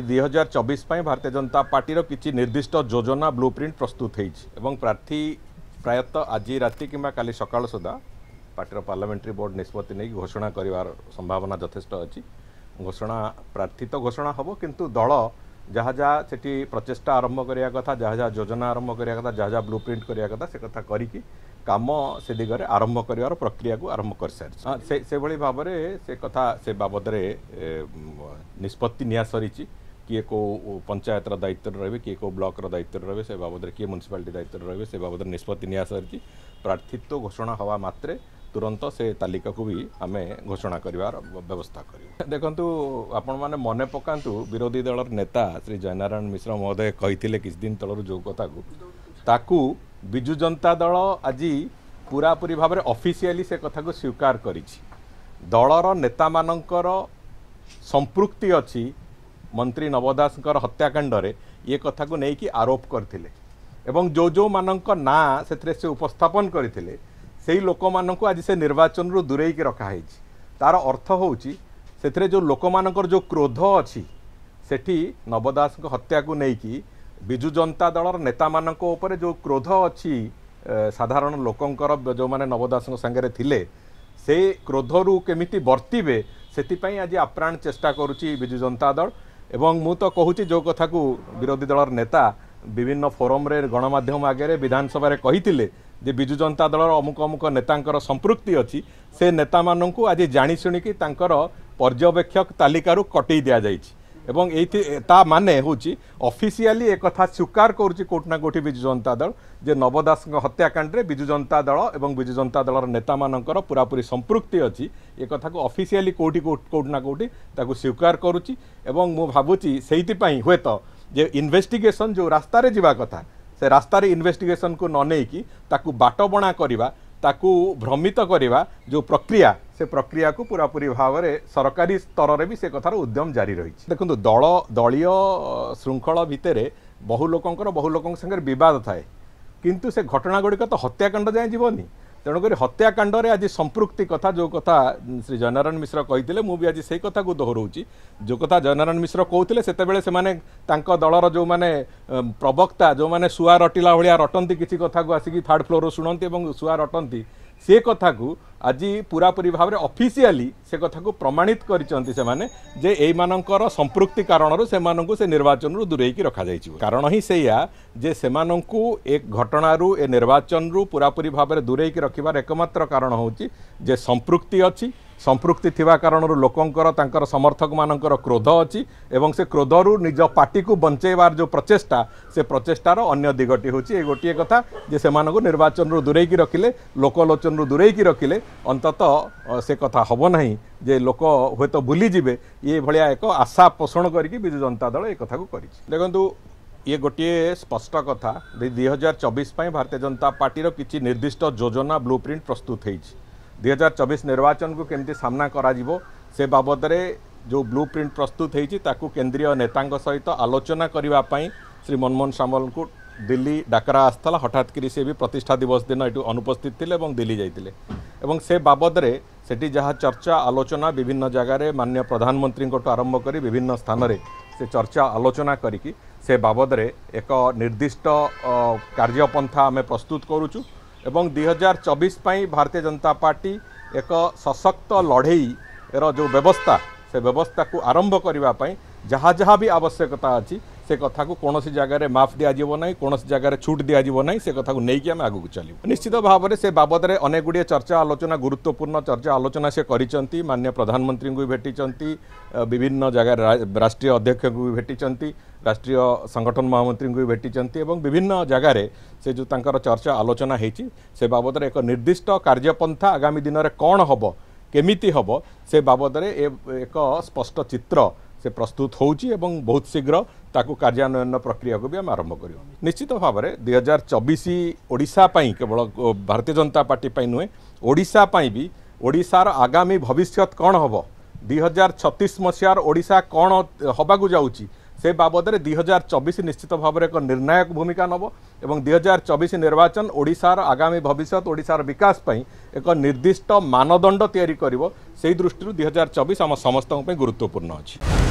ଦୁଇ ହଜାର ଚବିଶ ପାଇଁ ଭାରତୀୟ ଜନତା ପାର୍ଟିର କିଛି ନିର୍ଦ୍ଦିଷ୍ଟ ଯୋଜନା ବ୍ଲୁ ପ୍ରିଣ୍ଟ ପ୍ରସ୍ତୁତ ହେଇଛି ଏବଂ ପ୍ରାର୍ଥୀ ପ୍ରାୟତଃ ଆଜି ରାତି କିମ୍ବା କାଲି ସକାଳ ସୁଦ୍ଧା ପାର୍ଟିର ପାର୍ଲାମେଣ୍ଟାରୀ ବୋର୍ଡ଼ ନିଷ୍ପତ୍ତି ନେଇକି ଘୋଷଣା କରିବାର ସମ୍ଭାବନା ଯଥେଷ୍ଟ ଅଛି ଘୋଷଣା ପ୍ରାର୍ଥୀ ତ ଘୋଷଣା ହେବ କିନ୍ତୁ ଦଳ ଯାହା ଯାହା ସେଠି ପ୍ରଚେଷ୍ଟା ଆରମ୍ଭ କରିବା କଥା ଯାହା ଯାହା ଯୋଜନା ଆରମ୍ଭ କରିବା କଥା ଯାହା ଯାହା ବ୍ଲୁ ପ୍ରିଣ୍ଟ କରିବା କଥା ସେ କଥା କରିକି କାମ ସେ ଦିଗରେ ଆରମ୍ଭ କରିବାର ପ୍ରକ୍ରିୟାକୁ ଆରମ୍ଭ କରିସାରିଛି ସେ ସେଭଳି ଭାବରେ ସେ କଥା ସେ ବାବଦରେ ନିଷ୍ପତ୍ତି ନିଆସରିଛି କିଏ କେଉଁ ପଞ୍ଚାୟତର ଦାୟିତ୍ୱରେ ରହିବେ କିଏ କେଉଁ ବ୍ଲକର ଦାୟିତ୍ୱରେ ରହିବେ ସେ ବାବଦରେ କିଏ ମ୍ୟୁନିସିପାଲିଟି ଦାୟିତ୍ୱରେ ରହିବେ ସେ ବାବଦରେ ନିଷ୍ପତ୍ତି ନିଆସରିଛି ପ୍ରାର୍ଥୀତ୍ୱ ଘୋଷଣା ହେବା ମାତ୍ରେ ତୁରନ୍ତ ସେ ତାଲିକାକୁ ବି ଆମେ ଘୋଷଣା କରିବାର ବ୍ୟବସ୍ଥା କରିବୁ ଦେଖନ୍ତୁ ଆପଣମାନେ ମନେ ପକାନ୍ତୁ ବିରୋଧୀ ଦଳର ନେତା ଶ୍ରୀ ଜୟନାରାୟଣ ମିଶ୍ର ମହୋଦୟ କହିଥିଲେ କିଛିଦିନ ତଳରୁ ଯେଉଁ କଥାକୁ ତାକୁ ବିଜୁ ଜନତା ଦଳ ଆଜି ପୁରାପୁରି ଭାବରେ ଅଫିସିଆଲି ସେ କଥାକୁ ସ୍ୱୀକାର କରିଛି ଦଳର ନେତାମାନଙ୍କର ସମ୍ପୃକ୍ତି ଅଛି ମନ୍ତ୍ରୀ ନବ ଦାସଙ୍କର ହତ୍ୟାକାଣ୍ଡରେ ଇଏ କଥାକୁ ନେଇକି ଆରୋପ କରିଥିଲେ ଏବଂ ଯେଉଁ ଯେଉଁମାନଙ୍କ ନାଁ ସେଥିରେ ସେ ଉପସ୍ଥାପନ କରିଥିଲେ ସେହି ଲୋକମାନଙ୍କୁ ଆଜି ସେ ନିର୍ବାଚନରୁ ଦୂରେଇକି ରଖାହେଇଛି ତା'ର ଅର୍ଥ ହେଉଛି ସେଥିରେ ଯେଉଁ ଲୋକମାନଙ୍କର ଯେଉଁ କ୍ରୋଧ ଅଛି ସେଠି ନବ ଦାସଙ୍କ ହତ୍ୟାକୁ ନେଇକି ବିଜୁ ଜନତା ଦଳର ନେତାମାନଙ୍କ ଉପରେ ଯେଉଁ କ୍ରୋଧ ଅଛି ସାଧାରଣ ଲୋକଙ୍କର ଯେଉଁମାନେ ନବ ଦାସଙ୍କ ସାଙ୍ଗରେ ଥିଲେ ସେ କ୍ରୋଧରୁ କେମିତି ବର୍ତ୍ତିବେ ସେଥିପାଇଁ ଆଜି ଆପ୍ରାଣ ଚେଷ୍ଟା କରୁଛି ବିଜୁ ଜନତା ଦଳ ଏବଂ ମୁଁ ତ କହୁଛି ଯେଉଁ କଥାକୁ ବିରୋଧୀ ଦଳର ନେତା ବିଭିନ୍ନ ଫୋରମରେ ଗଣମାଧ୍ୟମ ଆଗରେ ବିଧାନସଭାରେ କହିଥିଲେ ଯେ ବିଜୁ ଜନତା ଦଳର ଅମୁକ ଅମୁକ ନେତାଙ୍କର ସମ୍ପୃକ୍ତି ଅଛି ସେ ନେତାମାନଙ୍କୁ ଆଜି ଜାଣିଶୁଣିକି ତାଙ୍କର ପର୍ଯ୍ୟବେକ୍ଷକ ତାଲିକାରୁ କଟେଇ ଦିଆଯାଇଛି এবং এইটি তা মানে হচ্ছে অফিসিয়ালি একথা স্বীকার করছে কোটি না কোটি বিজু জনতা দল যে নব দাস হত্যাকাণ্ডে বিজু জনতা দল এবং বিজু জনতা দলর নেতা মানকর পুরাপুরি সম্পৃক্তি অছি একথা অফিসিয়ালি কোটি কোটি না কোটি তাকে স্বীকার করুছি এবং মু ভাবুছি সেইপাই হুয়েত যে ইনভেস্টিগেসন যে রাস্তায় যা কথা সে রাস্তায় ইনভেস্টিগেসন কু ননেকি তাকে বাটবণা করা তাকে ভ্রমিত করা যে প্রক্রিয়া ସେ ପ୍ରକ୍ରିୟାକୁ ପୁରାପୁରି ଭାବରେ ସରକାରୀ ସ୍ତରରେ ବି ସେ କଥାର ଉଦ୍ୟମ ଜାରି ରହିଛି ଦେଖନ୍ତୁ ଦଳ ଦଳୀୟ ଶୃଙ୍ଖଳ ଭିତରେ ବହୁ ଲୋକଙ୍କର ବହୁ ଲୋକଙ୍କ ସାଙ୍ଗରେ ବିବାଦ ଥାଏ କିନ୍ତୁ ସେ ଘଟଣାଗୁଡ଼ିକ ତ ହତ୍ୟାକାଣ୍ଡ ଯାଏଁ ଯିବନି ତେଣୁକରି ହତ୍ୟାକାଣ୍ଡରେ ଆଜି ସମ୍ପୃକ୍ତି କଥା ଯେଉଁ କଥା ଶ୍ରୀ ଜୟନାରାୟଣ ମିଶ୍ର କହିଥିଲେ ମୁଁ ବି ଆଜି ସେଇ କଥାକୁ ଦୋହରାଉଛି ଯେଉଁ କଥା ଜୟନାରାୟଣ ମିଶ୍ର କହୁଥିଲେ ସେତେବେଳେ ସେମାନେ ତାଙ୍କ ଦଳର ଯେଉଁମାନେ ପ୍ରବକ୍ତା ଯେଉଁମାନେ ଶୁଆ ରଟିଲା ଭଳିଆ ରଟନ୍ତି କିଛି କଥାକୁ ଆସିକି ଥାର୍ଡ଼ ଫ୍ଲୋର୍ରୁ ଶୁଣନ୍ତି ଏବଂ ଶୁଆ ରଟନ୍ତି ସେ କଥାକୁ ଆଜି ପୁରାପୁରି ଭାବରେ ଅଫିସିଆଲି ସେ କଥାକୁ ପ୍ରମାଣିତ କରିଛନ୍ତି ସେମାନେ ଯେ ଏଇମାନଙ୍କର ସମ୍ପୃକ୍ତି କାରଣରୁ ସେମାନଙ୍କୁ ସେ ନିର୍ବାଚନରୁ ଦୂରେଇକି ରଖାଯାଇଛି କାରଣ ହିଁ ସେଇଆ ଯେ ସେମାନଙ୍କୁ ଏ ଘଟଣାରୁ ଏ ନିର୍ବାଚନରୁ ପୁରାପୁରି ଭାବରେ ଦୂରେଇକି ରଖିବାର ଏକମାତ୍ର କାରଣ ହେଉଛି ଯେ ସମ୍ପୃକ୍ତି ଅଛି ସମ୍ପୃକ୍ତି ଥିବା କାରଣରୁ ଲୋକଙ୍କର ତାଙ୍କର ସମର୍ଥକମାନଙ୍କର କ୍ରୋଧ ଅଛି ଏବଂ ସେ କ୍ରୋଧରୁ ନିଜ ପାର୍ଟିକୁ ବଞ୍ଚେଇବାର ଯେଉଁ ପ୍ରଚେଷ୍ଟା ସେ ପ୍ରଚେଷ୍ଟାର ଅନ୍ୟ ଦିଗଟି ହେଉଛି ଏ ଗୋଟିଏ କଥା ଯେ ସେମାନଙ୍କୁ ନିର୍ବାଚନରୁ ଦୂରେଇକି ରଖିଲେ ଲୋକଲୋଚନରୁ ଦୂରେଇକି ରଖିଲେ ଅନ୍ତତଃ ସେ କଥା ହେବ ନାହିଁ ଯେ ଲୋକ ହୁଏତ ଭୁଲିଯିବେ ଏ ଭଳିଆ ଏକ ଆଶା ପୋଷଣ କରିକି ବିଜୁ ଜନତା ଦଳ ଏ କଥାକୁ କରିଛି ଦେଖନ୍ତୁ ଇଏ ଗୋଟିଏ ସ୍ପଷ୍ଟ କଥା ଦୁଇ ହଜାର ଚବିଶ ପାଇଁ ଭାରତୀୟ ଜନତା ପାର୍ଟିର କିଛି ନିର୍ଦ୍ଦିଷ୍ଟ ଯୋଜନା ବ୍ଲୁ ପ୍ରିଣ୍ଟ ପ୍ରସ୍ତୁତ ହେଇଛି ଦୁଇ ହଜାର ଚବିଶ ନିର୍ବାଚନକୁ କେମିତି ସାମ୍ନା କରାଯିବ ସେ ବାବଦରେ ଯେଉଁ ବ୍ଲୁ ପ୍ରିଣ୍ଟ ପ୍ରସ୍ତୁତ ହୋଇଛି ତାକୁ କେନ୍ଦ୍ରୀୟ ନେତାଙ୍କ ସହିତ ଆଲୋଚନା କରିବା ପାଇଁ ଶ୍ରୀ ମନମୋହନ ସାମଲଙ୍କୁ ଦିଲ୍ଲୀ ଡାକରା ଆସିଥିଲା ହଠାତ୍ କରି ସେ ବି ପ୍ରତିଷ୍ଠା ଦିବସ ଦିନ ଏଠୁ ଅନୁପସ୍ଥିତ ଥିଲେ ଏବଂ ଦିଲ୍ଲୀ ଯାଇଥିଲେ ଏବଂ ସେ ବାବଦରେ ସେଠି ଯାହା ଚର୍ଚ୍ଚା ଆଲୋଚନା ବିଭିନ୍ନ ଜାଗାରେ ମାନ୍ୟ ପ୍ରଧାନମନ୍ତ୍ରୀଙ୍କଠୁ ଆରମ୍ଭ କରି ବିଭିନ୍ନ ସ୍ଥାନରେ ସେ ଚର୍ଚ୍ଚା ଆଲୋଚନା କରିକି ସେ ବାବଦରେ ଏକ ନିର୍ଦ୍ଦିଷ୍ଟ କାର୍ଯ୍ୟପନ୍ଥା ଆମେ ପ୍ରସ୍ତୁତ କରୁଛୁ এবং 2024 পাই ভারতীয় জনতা পার্টি এক সশক্ত লড়াই এর যে ব্যবস্থা সেই ব্যবস্থা কো আরম্ভ করিবা পাই যাহা যাহা বি আবশ্যকতা আছে সে কথা কোণী জায়গায় মাফ দিয়াযিব না কোণী জায়গায় ছুট দিয়াযিব না সে কথা নেই আমি আগুক চলবু নিশ্চিত ভাবে সে বাবদে অনেক গুড়িয়ে চর্চা আলোচনা গুরুত্বপূর্ণ চর্চা আলোচনা সে করেছেন মাননীয় প্রধানমন্ত্রী ভেটিছেন বিভিন্ন জায়গায় রাষ্ট্রীয় অধ্যক্ষ ভেটিছেন রাষ্ট্রীয় সংগঠন মহামন্ত্রী ভেটিছেন এবং বিভিন্ন জায়গায় সে যে তাঁর চর্চা আলোচনা হয়েছে সে বাবদে এক নির্দিষ্ট কার্যপন্থা আগামী দিনের কণ হব কেমিতি হব সে বাবদে এক স্পষ্ট চিত্র ସେ ପ୍ରସ୍ତୁତ ହେଉଛି ଏବଂ ବହୁତ ଶୀଘ୍ର ତାକୁ କାର୍ଯ୍ୟାନ୍ୱୟନ ପ୍ରକ୍ରିୟାକୁ ବି ଆମେ ଆରମ୍ଭ କରିବା ନିଶ୍ଚିତ ଭାବରେ ଦୁଇ ହଜାର ଚବିଶ ଓଡ଼ିଶା ପାଇଁ କେବଳ ଭାରତୀୟ ଜନତା ପାର୍ଟି ପାଇଁ ନୁହେଁ ଓଡ଼ିଶା ପାଇଁ ବି ଓଡ଼ିଶାର ଆଗାମୀ ଭବିଷ୍ୟତ କ'ଣ ହେବ ଦୁଇ ହଜାର ଛତିଶ ମସିହାର ଓଡ଼ିଶା କ'ଣ ହେବାକୁ ଯାଉଛି ସେ ବାବଦରେ ଦୁଇ ହଜାର ଚବିଶ ନିଶ୍ଚିତ ଭାବରେ ଏକ ନିର୍ଣ୍ଣାୟକ ଭୂମିକା ନେବ ଏବଂ ଦୁଇ ହଜାର ଚବିଶ ନିର୍ବାଚନ ଓଡ଼ିଶାର ଆଗାମୀ ଭବିଷ୍ୟତ ଓଡ଼ିଶାର ବିକାଶ ପାଇଁ ଏକ ନିର୍ଦ୍ଦିଷ୍ଟ ମାନଦଣ୍ଡ ତିଆରି କରିବ ସେହି ଦୃଷ୍ଟିରୁ ଦୁଇ ହଜାର ଚବିଶ ଆମ ସମସ୍ତଙ୍କ ପାଇଁ ଗୁରୁତ୍ୱପୂର୍ଣ୍ଣ ଅଛି